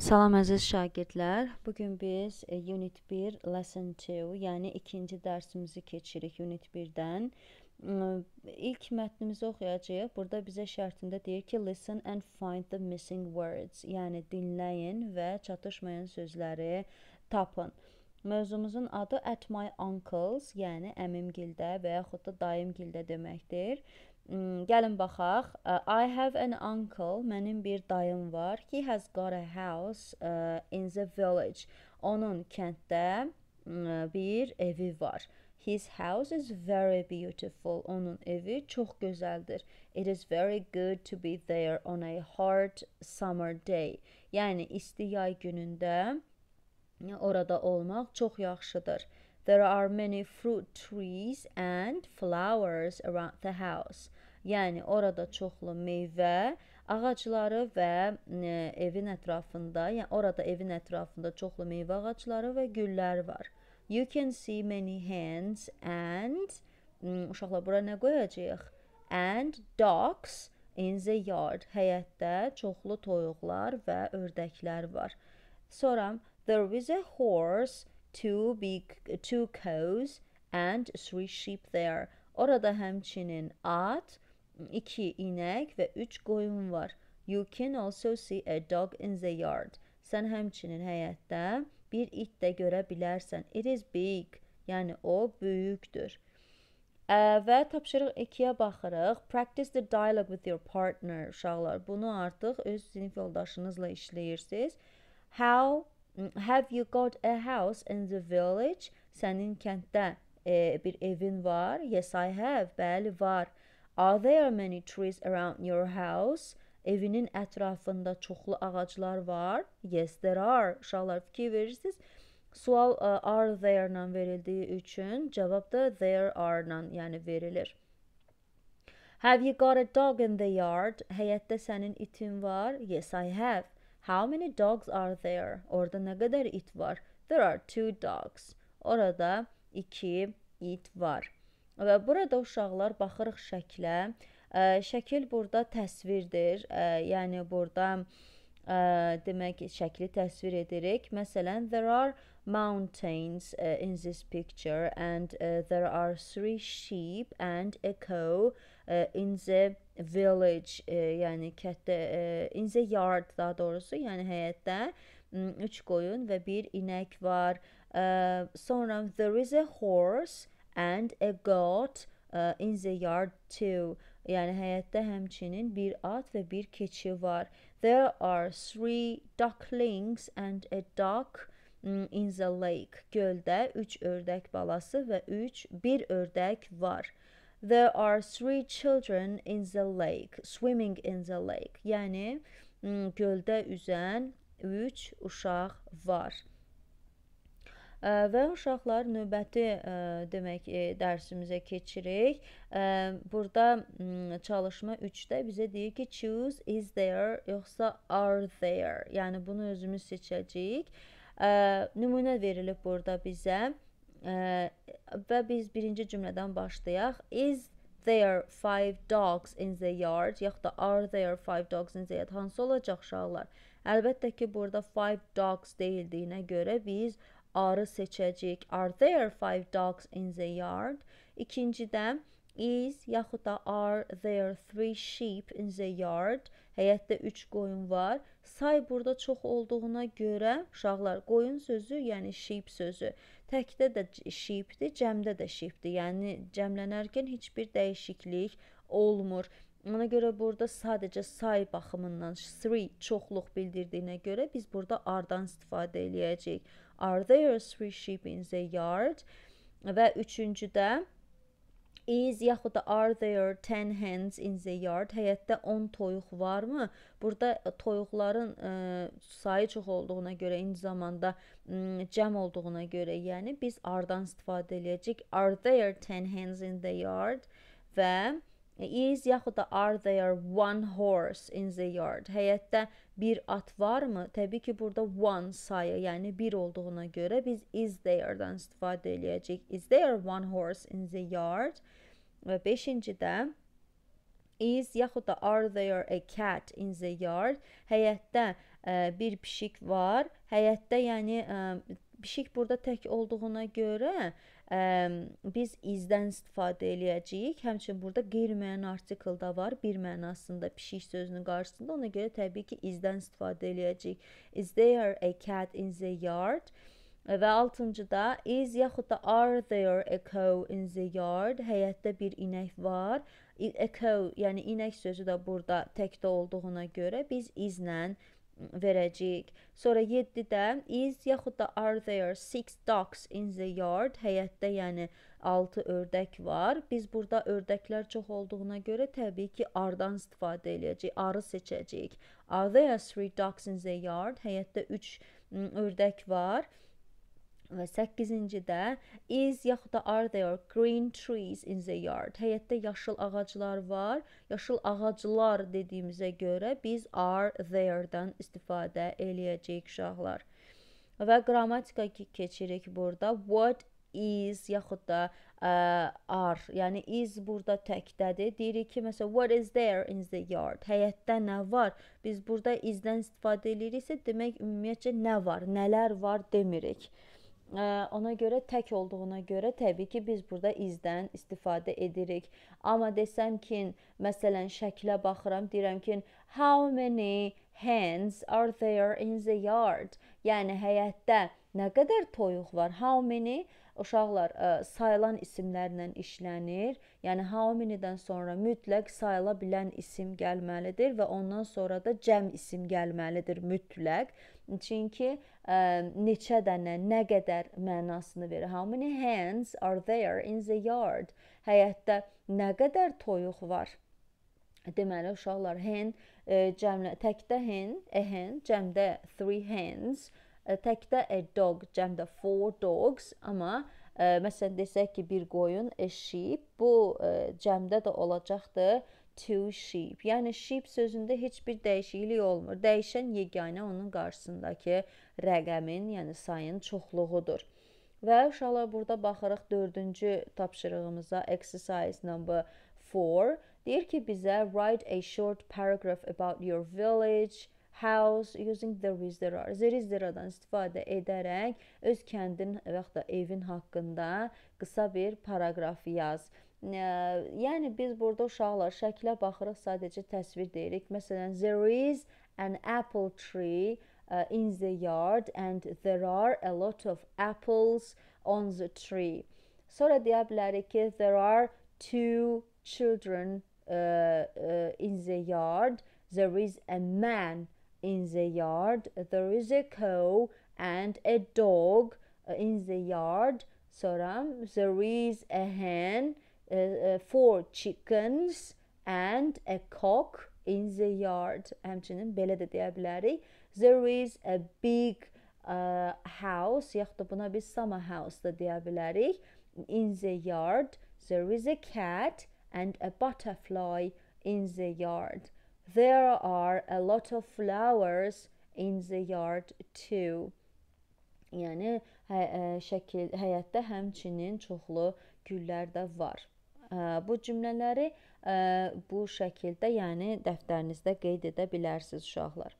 Salam əziz şagirdlər. Bu gün biz e, Unit 1 Lesson 2, yəni ikinci dərsimizi keçirik Unit 1-dən. İlk mətnimizi oxuyacağıq. Burada bizə şərtində deyir ki, listen and find the missing words, yəni dinləyin və çatışmayan sözləri tapın. Mövzumuzun adı At my uncle's, yəni əmimgildə və yaxud da dayımgildə deməkdir. Mm, Gəlin baxaq. Uh, I have an uncle. Mənim bir dayım var. He has got a house uh, in the village. Onun kənddə uh, bir evi var. His house is very beautiful. Onun evi çox gözəldir. It is very good to be there on a hard summer day. Yəni isti yay günündə orada olmaq çox yaxşıdır. There are many fruit trees and flowers around the house. Yəni orada çoxlu meyvə, ağacları və e, evin ətrafında, yəni orada evin ətrafında çoxlu meyvə ağacları və güllər var. You can see many hens and uşaqlar bura nə qoyacağıq? And dogs in the yard. Həyətdə çoxlu toyuqlar və ördəklər var. Sonra there was a horse, two big two cows and three sheep there. Orada həmçinin at, 2 inək və 3 qoyun var. You can also see a dog in the yard. Sən həmçinin həyətdə bir it də görə bilərsən. It is big. Yəni o böyükdür. Və tapşırıq 2-yə baxırıq. Practice the dialogue with your partner. Uşaqlar, bunu artıq öz sinif yoldaşınızla işləyirsiniz. How have you got a house in the village? Sənin kənddə e, bir evin var? Yes, I have. Bəli, var. Are there many trees around your house? Evinin ətrafında çoxlu ağaclar var? Yes, there are. Uşaqlar fikir verirsiniz. Sual ə, e, are there ilə verildiyi üçün cavab da there are ilə, yəni verilir. Have you got a dog in the yard? Həyətdə sənin itin var? Yes, I have. How many dogs are there? Orada nə qədər it var? There are two dogs. Orada 2 it var. Və burada uşaqlar baxırıq şəklə. Ə, şəkil burada təsvirdir. Ə, yəni burada ə, demək şəkli təsvir edirik. Məsələn, there are mountains uh, in this picture and uh, there are three sheep and a cow uh, in the village, uh, yəni kətdə uh, in the yard daha doğrusu, yəni həyətdə 3 qoyun və bir inək var. Uh, sonra there is a horse and a goat uh, in the yard too. Yəni həyətdə həmçinin bir at və bir keçi var. There are three ducklings and a duck mm, in the lake. Göldə 3 ördək balası və 3 bir ördək var. There are three children in the lake, swimming in the lake. Yəni mm, göldə üzən 3 uşaq var və uşaqlar növbəti demək e, dərsimizə keçirik. Burada çalışma 3-də bizə deyir ki, choose is there yoxsa are there. Yəni bunu özümüz seçəcəyik. Nümunə verilib burada bizə və biz birinci cümlədən başlayaq. Is there five dogs in the yard yaxud da are there five dogs in the yard hansı olacaq uşaqlar? Əlbəttə ki, burada five dogs deyildiyinə görə biz arı seçəcək. Are there five dogs in the yard? İkincidə is yaxud da are there three sheep in the yard? Həyətdə 3 qoyun var. Say burada çox olduğuna görə uşaqlar qoyun sözü, yəni sheep sözü. Təkdə də sheepdir, cəmdə də sheepdir. Yəni cəmlənərkən heç bir dəyişiklik olmur. Ona görə burada sadəcə say baxımından 3 çoxluq bildirdiyinə görə biz burada ardan istifadə eləyəcəyik. Are there three sheep in the yard? Və üçüncüdə is yaxud da are there 10 hens in the yard? Həyətdə 10 toyuq varmı? Burada e, toyuqların ə, e, sayı çox olduğuna görə, eyni zamanda ə, cəm olduğuna görə, yəni biz are-dan istifadə eləyəcəyik. Are there 10 hens in the yard? Və E, is yaxud da are there one horse in the yard? Həyətdə bir at varmı? Təbii ki, burada one sayı, yəni 1 olduğuna görə biz is there-dan istifadə eləyəcəyik. Is there one horse in the yard? Və 5-cidə is yaxud da are there a cat in the yard? Həyətdə ə, e, bir pişik var. Həyətdə yəni ə, e, pişik burada tək olduğuna görə Ehm, biz izdən istifadə eləyəcəyik. Həmçinin burada qeyri-müəyyən artikel da var, bir mənasında pişik sözünün qarşısında. Ona görə təbii ki, izdən istifadə eləyəcəyik. Is there a cat in the yard? Və altıncıda is yaxud da are there a cow in the yard? Həyətdə bir inək var. A cow, yəni inək sözü də burada təkdə olduğuna görə biz izlə verəcəyik. Sonra 7-də is yaxud da are there six ducks in the yard? Həyətdə yəni 6 ördək var. Biz burada ördəklər çox olduğuna görə təbii ki, are-dan istifadə eləyəcəyik. Arı seçəcəyik. Are there three ducks in the yard? Həyətdə 3 ördək var. Və 8-cidə is yaxud da are there green trees in the yard? Həyətdə yaşıl ağaclar var. Yaşıl ağaclar dediyimizə görə biz are there-dan istifadə eləyəcəyik uşaqlar. Və qrammatika keçirik burada. What is yaxud da ə, e, are, yəni is burada təkdədir. Deyirik ki, məsələn, what is there in the yard? Həyətdə nə var? Biz burada is-dən istifadə eləyiriksə, demək ümumiyyətcə nə var, nələr var demirik. Ona görə tək olduğuna görə təbii ki, biz burada izdən istifadə edirik. Amma desəm ki, məsələn, şəklə baxıram, deyirəm ki, how many hands are there in the yard? Yəni həyətdə nə qədər toyuq var? How many uşaqlar ə, e, sayılan isimlərlə işlənir. Yəni how many-dən sonra mütləq sayıla bilən isim gəlməlidir və ondan sonra da cəm isim gəlməlidir mütləq. Çünki ə, ehm, neçə dənə, nə qədər mənasını verir. How many hands are there in the yard? Həyətdə nə qədər toyuq var? Deməli uşaqlar hen ə, e, cəmlə təkdə hen, a e, hen, cəmdə 3 hens, ə, təkdə a dog, cəmdə 4 dogs, amma ə, e, məsələn desək ki, bir qoyun, a sheep, bu ə, cəmdə də olacaqdır to sheep. Yəni sheep sözündə heç bir dəyişiklik olmur. Dəyişən yeganə onun qarşısındakı rəqəmin, yəni sayın çoxluğudur. Və uşaqlar burada baxırıq 4-cü tapşırığımıza exercise number 4. Deyir ki, bizə write a short paragraph about your village house using the rizdera. Rizderadan istifadə edərək öz kəndin və ya evin haqqında qısa bir paraqraf yaz. Yəni biz burada uşaqlar şəklə baxırıq, sadəcə təsvir deyirik. Məsələn, there is an apple tree uh, in the yard and there are a lot of apples on the tree. Sonra deyə bilərik ki, there are two children uh, uh, in the yard. There is a man in the yard. There is a cow and a dog in the yard. Sonra there is a hen four chickens and a cock in the yard. Həmçinin belə də deyə bilərik. There is a big uh, house, yaxud da buna biz summer house da deyə bilərik. In the yard there is a cat and a butterfly in the yard. There are a lot of flowers in the yard too. Yəni hə, ə, şəkil həyətdə həmçinin çoxlu güllər də var bu cümlələri bu şəkildə, yəni dəftərinizdə qeyd edə bilərsiniz uşaqlar.